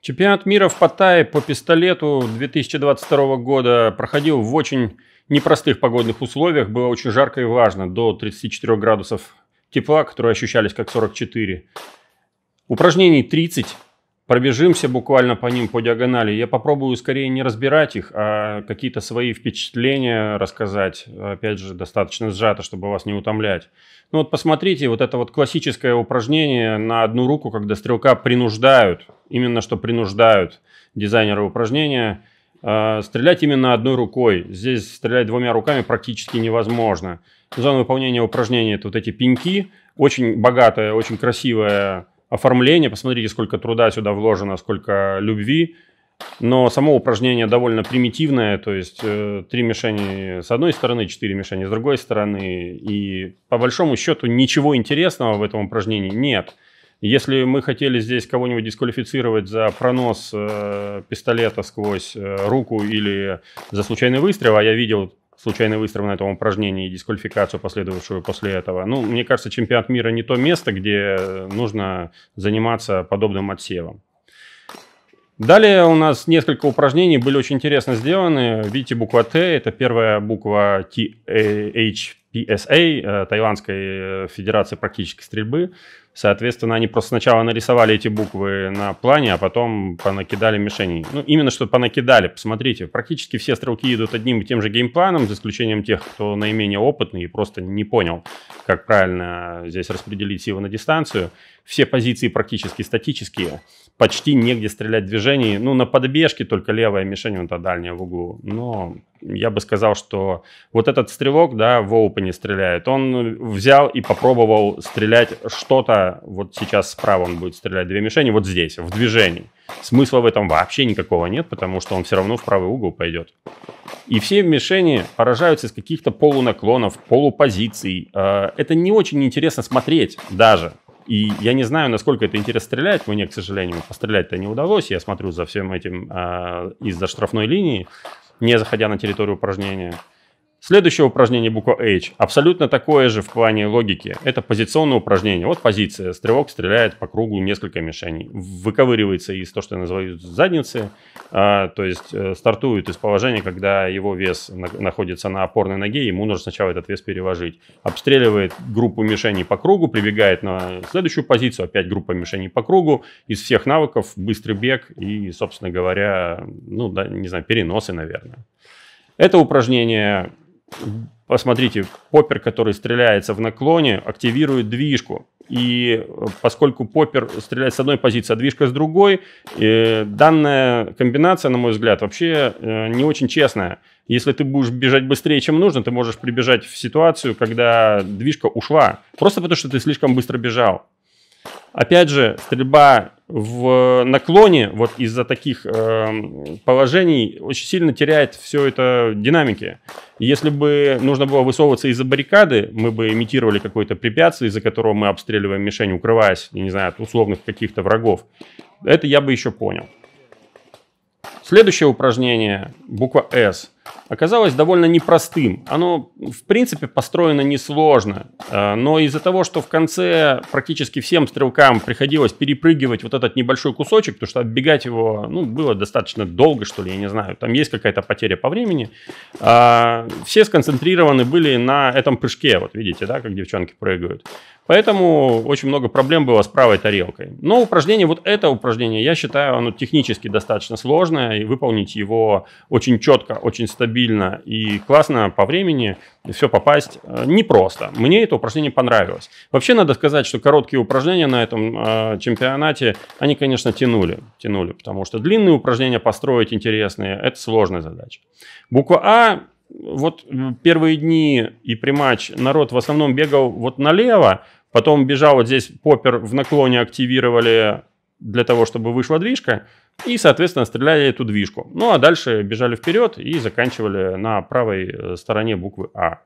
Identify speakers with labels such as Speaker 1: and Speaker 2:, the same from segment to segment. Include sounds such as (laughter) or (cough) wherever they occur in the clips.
Speaker 1: Чемпионат мира в Паттайе по пистолету 2022 года проходил в очень непростых погодных условиях. Было очень жарко и важно, до 34 градусов тепла, которые ощущались как 44. Упражнений 30, пробежимся буквально по ним по диагонали. Я попробую скорее не разбирать их, а какие-то свои впечатления рассказать. Опять же, достаточно сжато, чтобы вас не утомлять. Ну вот посмотрите, вот это вот классическое упражнение на одну руку, когда стрелка принуждают, именно что принуждают дизайнеры упражнения, э, стрелять именно одной рукой. Здесь стрелять двумя руками практически невозможно. Зона выполнения упражнения – это вот эти пеньки, очень богатая, очень красивая оформление, посмотрите, сколько труда сюда вложено, сколько любви. Но само упражнение довольно примитивное, то есть э, три мишени с одной стороны, четыре мишени с другой стороны. И по большому счету ничего интересного в этом упражнении нет. Если мы хотели здесь кого-нибудь дисквалифицировать за пронос э, пистолета сквозь э, руку или за случайный выстрел, а я видел случайный выстрел на этом упражнении и дисквалификацию, последовавшую после этого. Ну, мне кажется, чемпионат мира не то место, где нужно заниматься подобным отсевом. Далее у нас несколько упражнений были очень интересно сделаны. Видите, буква Т – это первая буква THPSA, э э, Тайванской э, Федерации практической стрельбы. Соответственно, они просто сначала нарисовали эти буквы на плане, а потом понакидали мишеней. Ну, именно что понакидали. Посмотрите, практически все стрелки идут одним и тем же геймпланом, за исключением тех, кто наименее опытный и просто не понял, как правильно здесь распределить силы на дистанцию все позиции практически статические, почти негде стрелять движений. Ну, на подбежке только левая мишень, вон та дальняя в углу. Но я бы сказал, что вот этот стрелок, да, в опене стреляет, он взял и попробовал стрелять что-то, вот сейчас справа он будет стрелять две мишени, вот здесь, в движении. Смысла в этом вообще никакого нет, потому что он все равно в правый угол пойдет. И все мишени поражаются из каких-то полунаклонов, полупозиций. Э, это не очень интересно смотреть даже. И я не знаю, насколько это интересно стрелять. Мне, к сожалению, пострелять-то не удалось. Я смотрю за всем этим э, из-за штрафной линии, не заходя на территорию упражнения. Следующее упражнение буква H. Абсолютно такое же в плане логики. Это позиционное упражнение. Вот позиция. Стрелок стреляет по кругу несколько мишеней. Выковыривается из то, что я называю задницы. А, то есть э, стартует из положения, когда его вес на, находится на опорной ноге. Ему нужно сначала этот вес переложить. Обстреливает группу мишеней по кругу. Прибегает на следующую позицию. Опять группа мишеней по кругу. Из всех навыков быстрый бег и, собственно говоря, ну, да, не знаю, переносы, наверное. Это упражнение посмотрите, поппер, который стреляется в наклоне, активирует движку. И э, поскольку поппер стреляет с одной позиции, а движка с другой, э, данная комбинация, на мой взгляд, вообще э, не очень честная. Если ты будешь бежать быстрее, чем нужно, ты можешь прибежать в ситуацию, когда движка ушла. Просто потому, что ты слишком быстро бежал. Опять же, стрельба в э, наклоне вот из-за таких э, положений очень сильно теряет все это динамики. если бы нужно было высовываться из-за баррикады, мы бы имитировали какое-то препятствие, из-за которого мы обстреливаем мишень, укрываясь, я не знаю, от условных каких-то врагов. Это я бы еще понял. Следующее упражнение, буква С оказалось довольно непростым. Оно, в принципе, построено несложно, э, но из-за того, что в конце практически всем стрелкам приходилось перепрыгивать вот этот небольшой кусочек, потому что оббегать его ну, было достаточно долго, что ли, я не знаю, там есть какая-то потеря по времени, а, все сконцентрированы были на этом прыжке, вот видите, да, как девчонки прыгают. Поэтому очень много проблем было с правой тарелкой. Но упражнение, вот это упражнение, я считаю, оно технически достаточно сложное, и выполнить его очень четко, очень стабильно и классно по времени все попасть э, непросто. Мне это упражнение понравилось. Вообще надо сказать, что короткие упражнения на этом э, чемпионате, они, конечно, тянули, тянули, потому что длинные упражнения построить интересные, это сложная задача. Буква А вот первые дни и при матч народ в основном бегал вот налево, потом бежал вот здесь попер в наклоне активировали для того, чтобы вышла движка, и, соответственно, стреляли эту движку. Ну, а дальше бежали вперед и заканчивали на правой э, стороне буквы А.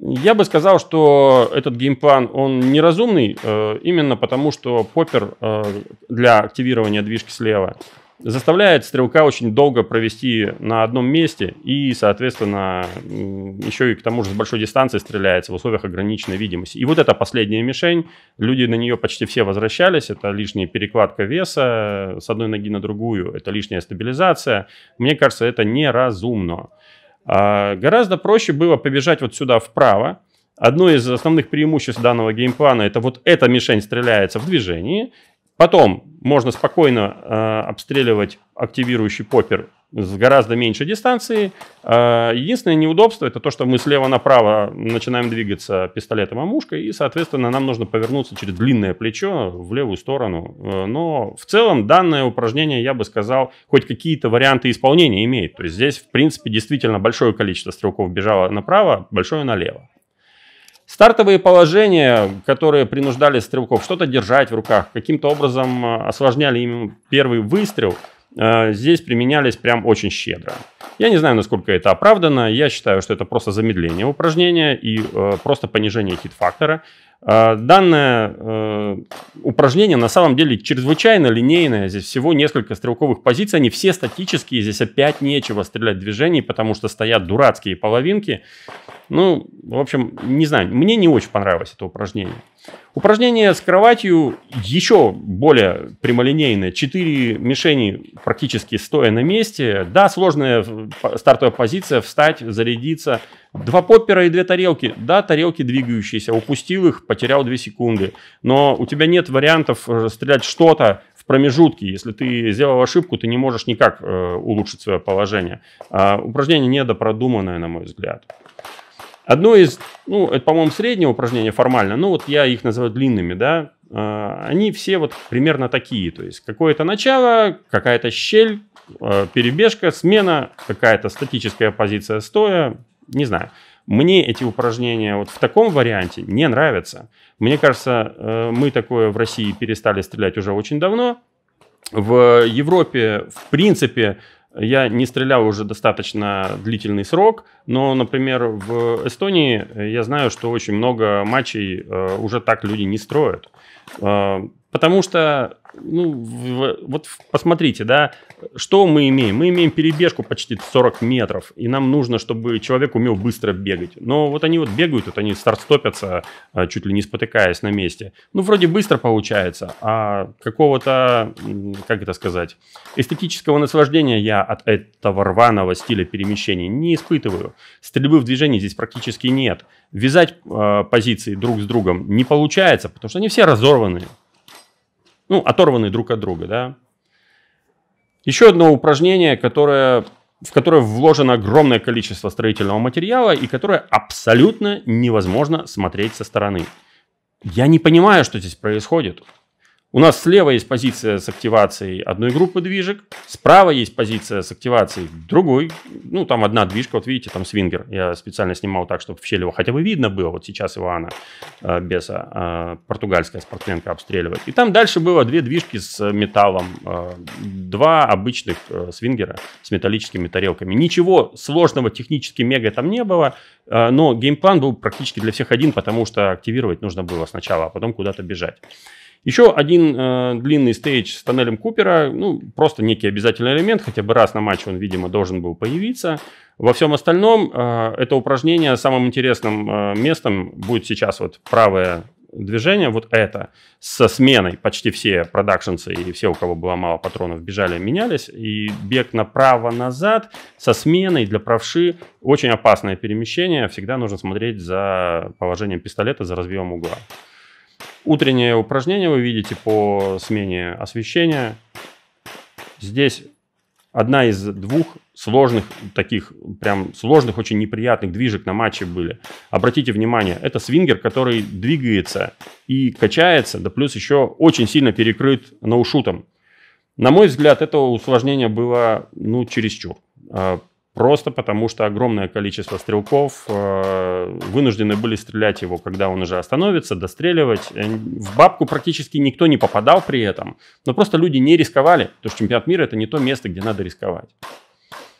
Speaker 1: Я бы сказал, что этот геймплан, он неразумный, э, именно потому что поппер э, для активирования движки слева – заставляет стрелка очень долго провести на одном месте и, соответственно, еще и к тому же с большой дистанции стреляется в условиях ограниченной видимости. И вот эта последняя мишень, люди на нее почти все возвращались, это лишняя перекладка веса с одной ноги на другую, это лишняя стабилизация. Мне кажется, это неразумно. А гораздо проще было побежать вот сюда вправо, Одно из основных преимуществ данного геймплана это вот эта мишень стреляется в движении, Потом можно спокойно э, обстреливать активирующий поппер с гораздо меньшей дистанции. Э, единственное неудобство это то, что мы слева направо начинаем двигаться пистолетом омушкой, и, соответственно, нам нужно повернуться через длинное плечо в левую сторону. Э, но в целом данное упражнение, я бы сказал, хоть какие-то варианты исполнения имеет. То есть здесь, в принципе, действительно большое количество стрелков бежало направо, большое налево. Стартовые положения, которые принуждали стрелков что-то держать в руках, каким-то образом э, осложняли им первый выстрел, э, здесь применялись прям очень щедро. Я не знаю, насколько это оправдано. Я считаю, что это просто замедление упражнения и э, просто понижение хит-фактора. А, данное э, упражнение на самом деле чрезвычайно линейное. Здесь всего несколько стрелковых позиций. Они все статические. Здесь опять нечего стрелять движений, потому что стоят дурацкие половинки. Ну, в общем, не знаю. Мне не очень понравилось это упражнение. Упражнение с кроватью еще более прямолинейное. Четыре мишени практически стоя на месте. Да, сложная э, стартовая позиция. Встать, зарядиться – Два поппера и две тарелки. Да, тарелки двигающиеся. Упустил их, потерял две секунды. Но у тебя нет вариантов э, стрелять что-то в промежутке. Если ты сделал ошибку, ты не можешь никак э, улучшить свое положение. А упражнение недопродуманное, на мой взгляд. Одно из, ну, это, по-моему, среднее упражнение формально, ну, вот я их называю длинными, да, а, они все вот примерно такие, то есть какое-то начало, какая-то щель, э, перебежка, смена, какая-то статическая позиция стоя, не знаю. Мне эти упражнения вот в таком варианте не нравятся. Мне кажется, э, мы такое в России перестали стрелять уже очень давно. В Европе, в принципе, я не стрелял уже достаточно длительный срок, но, например, в Эстонии э, я знаю, что очень много матчей э, уже так люди не строят. Потому что, ну, в, вот посмотрите, да, что мы имеем? Мы имеем перебежку почти 40 метров, и нам нужно, чтобы человек умел быстро бегать. Но вот они вот бегают, вот они старт-стопятся, а, чуть ли не спотыкаясь на месте. Ну, вроде быстро получается, а какого-то, как это сказать, эстетического наслаждения я от этого рваного стиля перемещения не испытываю. Стрельбы в движении здесь практически нет. Вязать э, позиции друг с другом не получается, потому что они все разорваны ну, оторваны друг от друга, да. Еще одно упражнение, которое, в которое вложено огромное количество строительного материала и которое абсолютно невозможно смотреть со стороны. Я не понимаю, что здесь происходит. У нас слева есть позиция с активацией одной группы движек, справа есть позиция с активацией другой. Ну, там одна движка, вот видите, там свингер. Я специально снимал так, чтобы в щель его хотя бы видно было. Вот сейчас Ивана э, Беса, э, португальская спортсменка, обстреливает. И там дальше было две движки с металлом, э, два обычных э, свингера с металлическими тарелками. Ничего сложного технически мега там не было, э, но геймплан был практически для всех один, потому что активировать нужно было сначала, а потом куда-то бежать. Еще один э, длинный стейдж с тоннелем Купера, ну, просто некий обязательный элемент, хотя бы раз на матче он, видимо, должен был появиться. Во всем остальном э, это упражнение самым интересным э, местом будет сейчас вот правое движение, вот это, со сменой почти все продакшенцы и все, у кого было мало патронов, бежали, менялись, и бег направо-назад со сменой для правши очень опасное перемещение, всегда нужно смотреть за положением пистолета, за развивом угла. Утреннее упражнение вы видите по смене освещения. Здесь одна из двух сложных, таких прям сложных, очень неприятных движек на матче были. Обратите внимание, это свингер, который двигается и качается, да плюс еще очень сильно перекрыт наушутом. На мой взгляд, это усложнение было, ну, чересчур. А, Просто потому, что огромное количество стрелков э, вынуждены были стрелять его, когда он уже остановится, достреливать. Э, в бабку практически никто не попадал при этом. Но просто люди не рисковали, потому что чемпионат мира – это не то место, где надо рисковать.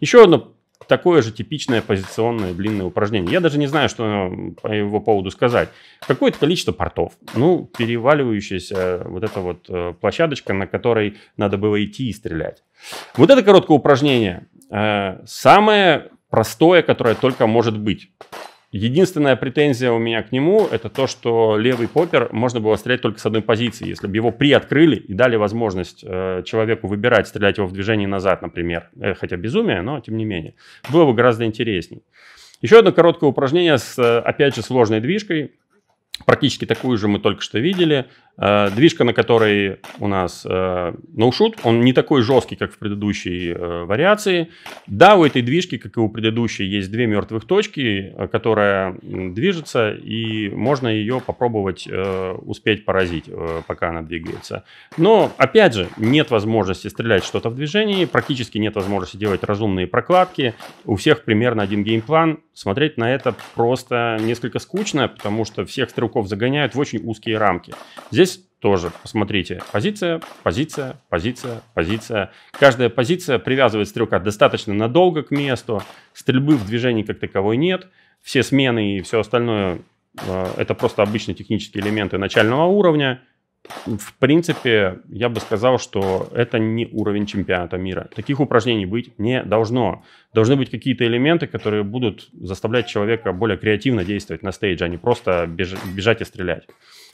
Speaker 1: Еще одно такое же типичное позиционное длинное упражнение. Я даже не знаю, что по его поводу сказать. Какое-то количество портов. Ну, переваливающаяся вот эта вот э, площадочка, на которой надо было идти и стрелять. Вот это короткое упражнение Э, самое простое, которое только может быть. Единственная претензия у меня к нему это то, что левый поппер можно было стрелять только с одной позиции. Если бы его приоткрыли и дали возможность э, человеку выбирать, стрелять его в движении назад, например, э, хотя безумие, но тем не менее, было бы гораздо интересней. Еще одно короткое упражнение с, э, опять же, сложной движкой. Практически такую же мы только что видели. Э, движка, на которой у нас э, ноушут, он не такой жесткий, как в предыдущей э, вариации. Да, у этой движки, как и у предыдущей, есть две мертвых точки, которая движется, и можно ее попробовать успеть поразить, пока она двигается. Но, опять же, нет возможности стрелять что-то в движении, практически нет возможности делать разумные прокладки. У всех примерно один геймплан. Смотреть на это просто несколько скучно, потому что всех стрелков игроков загоняют в очень узкие рамки. Здесь тоже, посмотрите, позиция, позиция, позиция, позиция. Каждая позиция привязывает стрелка достаточно надолго к месту, стрельбы в движении как таковой нет, все смены и все остальное э, это просто обычные технические элементы начального уровня, в принципе, я бы сказал, что это не уровень чемпионата мира. Таких упражнений быть не должно. Должны быть какие-то элементы, которые будут заставлять человека более креативно действовать на стейдже, а не просто бежать и стрелять.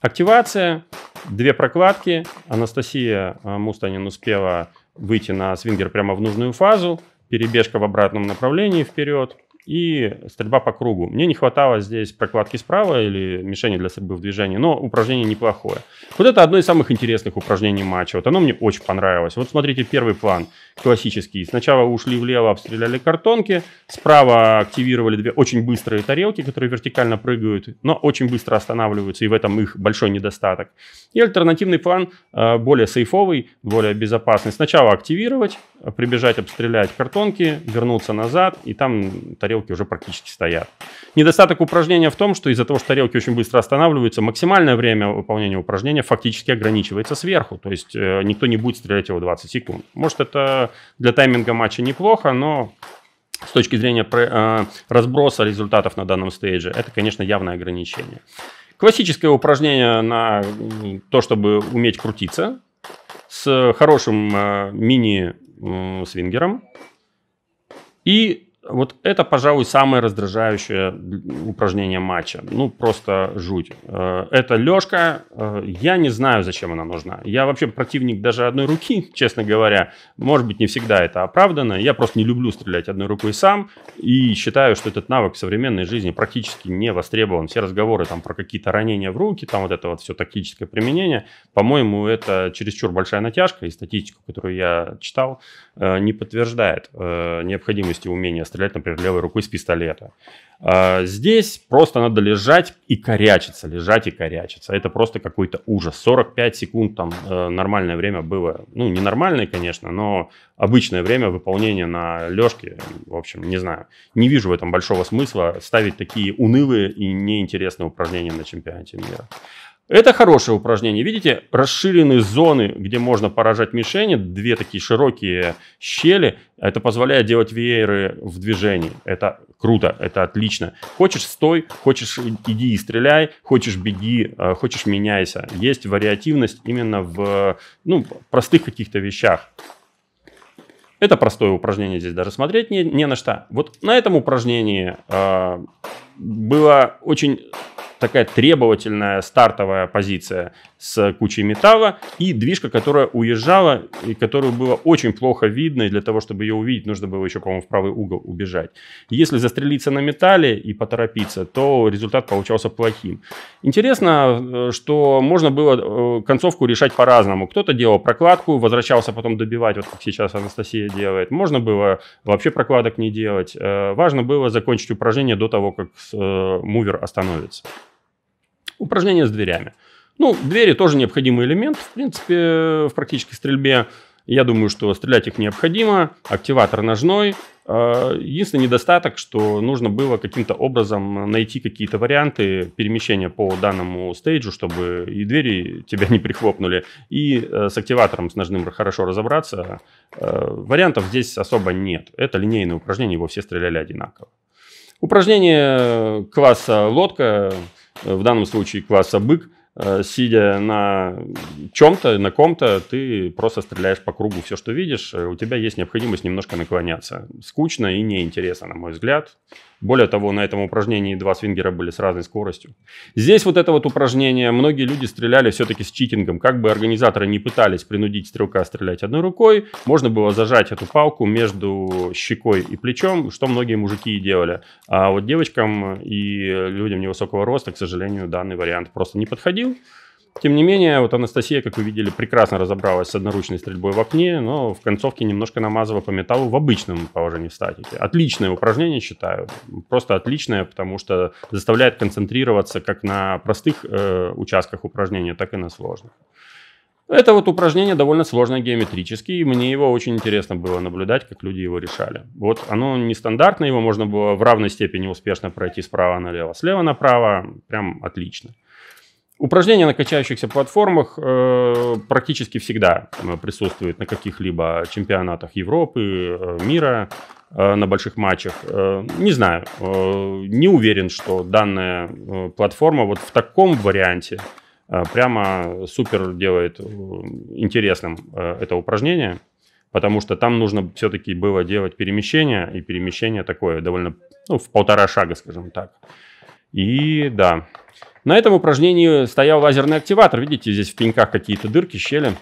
Speaker 1: Активация, две прокладки. Анастасия э, Мустанин успела выйти на свингер прямо в нужную фазу. Перебежка в обратном направлении вперед и стрельба по кругу. Мне не хватало здесь прокладки справа или мишени для стрельбы в движении, но упражнение неплохое. Вот это одно из самых интересных упражнений матча. Вот оно мне очень понравилось. Вот смотрите, первый план классический. Сначала ушли влево, обстреляли картонки, справа активировали две очень быстрые тарелки, которые вертикально прыгают, но очень быстро останавливаются, и в этом их большой недостаток. И альтернативный план э, более сейфовый, более безопасный. Сначала активировать, прибежать, обстрелять картонки, вернуться назад, и там тарелки тарелки уже практически стоят. Недостаток упражнения в том, что из-за того, что тарелки очень быстро останавливаются, максимальное время выполнения упражнения фактически ограничивается сверху. То есть э, никто не будет стрелять его 20 секунд. Может, это для тайминга матча неплохо, но с точки зрения э, разброса результатов на данном стейдже, это, конечно, явное ограничение. Классическое упражнение на то, чтобы уметь крутиться с хорошим э, мини-свингером и вот это, пожалуй, самое раздражающее упражнение матча. Ну, просто жуть. Э, это лёжка. Э, я не знаю, зачем она нужна. Я вообще противник даже одной руки, (laughs) честно говоря. Может быть, не всегда это оправдано. Я просто не люблю стрелять одной рукой сам. И считаю, что этот навык в современной жизни практически не востребован. Все разговоры там про какие-то ранения в руки, там вот это вот все тактическое применение. По-моему, это чересчур большая натяжка. И статистику, которую я читал, э, не подтверждает необходимости умения стрелять стрелять, например, левой рукой с пистолета. А здесь просто надо лежать и корячиться, лежать и корячиться. Это просто какой-то ужас. 45 секунд там э, нормальное время было. Ну, не нормальное, конечно, но обычное время выполнения на лежке. В общем, не знаю. Не вижу в этом большого смысла ставить такие унылые и неинтересные упражнения на чемпионате мира. Это хорошее упражнение. Видите, расширенные зоны, где можно поражать мишени, две такие широкие щели. Это позволяет делать вееры в движении. Это круто, это отлично. Хочешь стой, хочешь иди и стреляй, хочешь беги, э, хочешь меняйся. Есть вариативность именно в ну, простых каких-то вещах. Это простое упражнение, здесь даже смотреть не, не на что. Вот на этом упражнении э, было очень такая требовательная стартовая позиция с кучей металла и движка, которая уезжала и которую было очень плохо видно, и для того, чтобы ее увидеть, нужно было еще, по-моему, в правый угол убежать. Если застрелиться на металле и поторопиться, то результат получался плохим. Интересно, э, что можно было э, концовку решать по-разному. Кто-то делал прокладку, возвращался потом добивать, вот как сейчас Анастасия делает. Можно было вообще прокладок не делать. Э, важно было закончить упражнение до того, как мувер остановится. Упражнение с дверями. Ну, двери тоже необходимый элемент, в принципе, в практической стрельбе. Я думаю, что стрелять их необходимо. Активатор ножной. Э, единственный недостаток, что нужно было каким-то образом найти какие-то варианты перемещения по данному стейджу, чтобы и двери тебя (laughs) не прихлопнули, и э, с активатором, с ножным хорошо разобраться. Э, вариантов здесь особо нет. Это линейное упражнение, его все стреляли одинаково. Упражнение класса лодка в данном случае класса бык, э, сидя на чем-то, на ком-то, ты просто стреляешь по кругу все, что видишь. Э, у тебя есть необходимость немножко наклоняться. Скучно и неинтересно, на мой взгляд. Более того, на этом упражнении два свингера были с разной скоростью. Здесь вот это вот упражнение, многие люди стреляли все-таки с читингом. Как бы организаторы не пытались принудить стрелка стрелять одной рукой, можно было зажать эту палку между щекой и плечом, что многие мужики и делали. А вот девочкам и людям невысокого роста, к сожалению, данный вариант просто не подходил. Тем не менее, вот Анастасия, как вы видели, прекрасно разобралась с одноручной стрельбой в окне, но в концовке немножко намазала по металлу в обычном положении в статике. Отличное упражнение, считаю. Просто отличное, потому что заставляет концентрироваться как на простых э, участках упражнения, так и на сложных. Это вот упражнение довольно сложное геометрически, и мне его очень интересно было наблюдать, как люди его решали. Вот оно нестандартное, его можно было в равной степени успешно пройти справа налево, слева направо, прям отлично. Упражнения на качающихся платформах э, практически всегда э, присутствуют на каких-либо чемпионатах Европы, э, мира, э, на больших матчах. Э, не знаю, э, не уверен, что данная э, платформа вот в таком варианте э, прямо супер делает э, интересным э, это упражнение, потому что там нужно все-таки было делать перемещение, и перемещение такое довольно ну, в полтора шага, скажем так. И да, на этом упражнении стоял лазерный активатор. Видите, здесь в пеньках какие-то дырки, щели.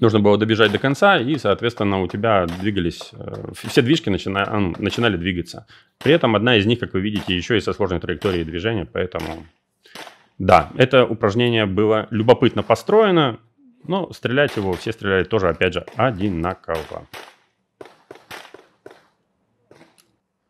Speaker 1: Нужно было добежать до конца, и, соответственно, у тебя двигались, э, все движки начинали, начинали двигаться. При этом одна из них, как вы видите, еще и со сложной траекторией движения, поэтому... Да, это упражнение было любопытно построено, но стрелять его все стреляли тоже, опять же, одинаково.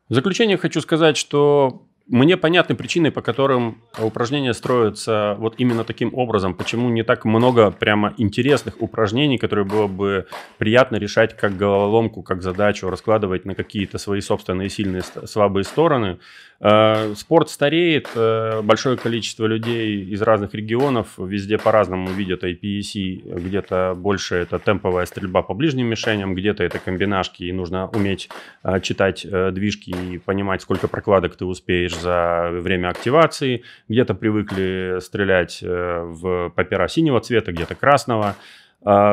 Speaker 1: В заключение хочу сказать, что мне понятны причины, по которым упражнения строятся вот именно таким образом. Почему не так много прямо интересных упражнений, которые было бы приятно решать как головоломку, как задачу, раскладывать на какие-то свои собственные сильные, слабые стороны. Э, спорт стареет, э, большое количество людей из разных регионов везде по-разному видят IPEC. Где-то больше это темповая стрельба по ближним мишеням, где-то это комбинашки, и нужно уметь э, читать движки и понимать, сколько прокладок ты успеешь за время активации. Где-то привыкли стрелять в папера синего цвета, где-то красного.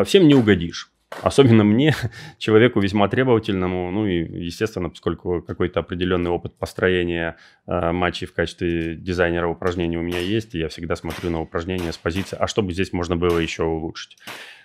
Speaker 1: Всем не угодишь. Особенно мне, (laughs) человеку весьма требовательному, ну и, естественно, поскольку какой-то определенный опыт построения э, матчей в качестве дизайнера упражнений у меня есть, и я всегда смотрю на упражнения с позиции, а что бы здесь можно было еще улучшить.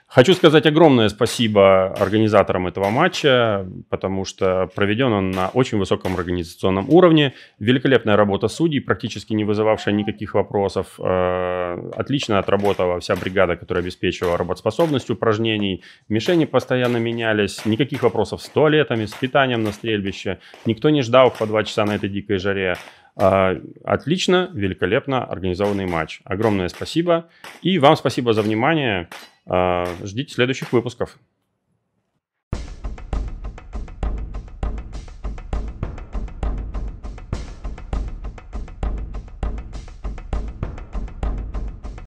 Speaker 1: Хочу сказать огромное спасибо организаторам этого матча, потому что проведен он на очень высоком организационном уровне. Великолепная работа судей, практически не вызывавшая никаких вопросов. Э, отлично отработала вся бригада, которая обеспечивала работоспособность упражнений. Мишени постоянно менялись. Никаких вопросов с туалетами, с питанием на стрельбище. Никто не ждал по два часа на этой дикой жаре. А, отлично, великолепно организованный матч. Огромное спасибо. И вам спасибо за внимание. А, ждите следующих выпусков.